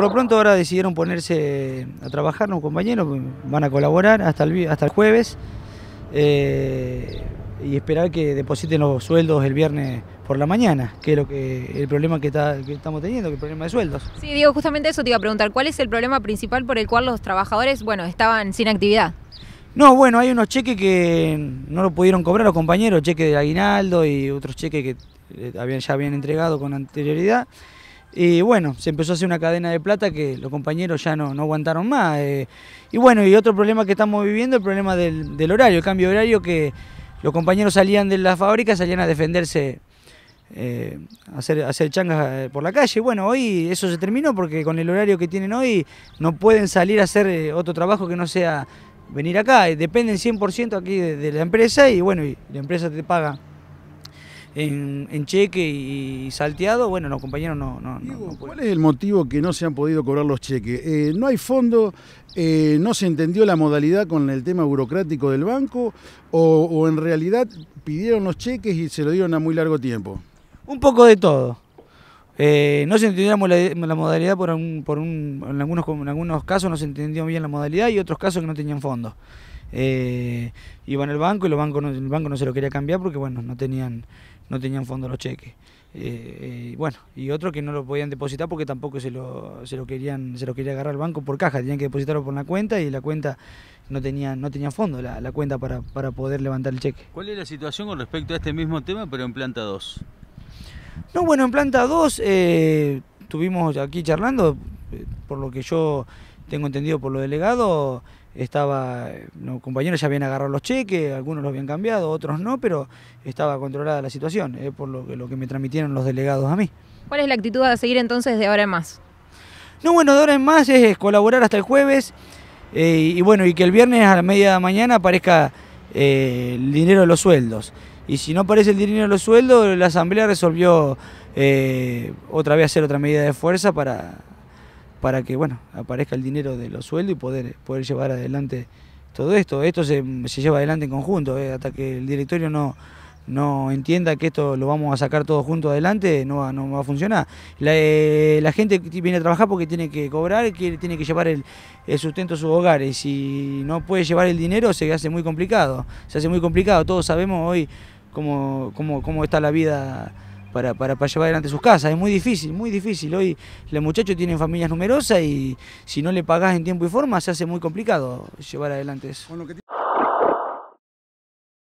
Por lo pronto ahora decidieron ponerse a trabajar, los compañeros van a colaborar hasta el, hasta el jueves eh, y esperar que depositen los sueldos el viernes por la mañana, que es lo que el problema que, estamos teniendo, que el problema de sueldos. Sí, Diego, justamente eso te iba a preguntar, ¿cuál es el problema principal por el cual los trabajadores, bueno, estaban sin actividad? No, bueno, hay unos cheques que no lo pudieron cobrar los compañeros, cheques de aguinaldo y otros cheques que eh, habían, ya habían entregado con anterioridad. Y bueno, se empezó a hacer una cadena de plata que los compañeros ya no, aguantaron más. Eh. y bueno, y otro problema que estamos viviendo, el problema del, horario, el cambio de horario, que los compañeros salían de la fábrica, salían a defenderse, eh, a hacer, hacer changas eh, por la calle. Bueno, hoy eso se terminó porque con el horario que tienen hoy no pueden salir a hacer otro trabajo que no sea venir acá. Dependen 100% aquí de, de la empresa y bueno, y la empresa te paga en, cheque y salteado, bueno, los compañeros no, ¿Cuál es el motivo que no se han podido cobrar los cheques? Eh, ¿No hay fondo? Eh, ¿No se entendió la modalidad con el tema burocrático del banco? O, en realidad pidieron los cheques y se lo dieron a muy largo tiempo? Un poco de todo. Eh, no se entendió la, modalidad por, un, por un, en, algunos, en algunos casos no se entendió bien la modalidad y otros casos que no tenían fondo. iban al banco y los bancos el banco no se lo quería cambiar porque bueno no tenían no tenían fondo los cheques. Eh, eh, bueno, y otro que no lo podían depositar porque tampoco se lo, se lo querían, se lo quería agarrar el banco por caja, tenían que depositarlo por la cuenta y la cuenta no tenía, no tenía fondo la, cuenta para, poder levantar el cheque. ¿Cuál es la situación con respecto a este mismo tema, pero en planta 2? No, bueno, en planta 2 eh, estuvimos aquí charlando, eh, por lo que yo tengo entendido por lo delegado, estaba, los compañeros ya habían agarrado los cheques, algunos los habían cambiado, otros no, pero estaba controlada la situación, eh, por lo que, lo que me transmitieron los delegados a mí. ¿Cuál es la actitud a seguir entonces de ahora en más? No, bueno, de ahora en más es colaborar hasta el jueves eh, y bueno, y que el viernes a la media de mañana aparezca eh, el dinero de los sueldos. Y si no aparece el dinero de los sueldos, la Asamblea resolvió otra vez hacer otra medida de fuerza para para que bueno aparezca el dinero de los sueldos y poder, poder llevar adelante todo esto. Esto se, lleva adelante en conjunto, eh, hasta que el directorio no, no entienda que esto lo vamos a sacar todo junto adelante, no va, no va a funcionar. La, eh, gente viene a trabajar porque tiene que cobrar, que tiene que llevar el, sustento a sus hogares. Si no puede llevar el dinero, se hace muy complicado. Se hace muy complicado. Todos sabemos hoy cómo, cómo está la vida para, para, para, llevar adelante sus casas. Es muy difícil, muy difícil. Hoy los muchachos tienen familias numerosas y si no le pagás en tiempo y forma se hace muy complicado llevar adelante eso.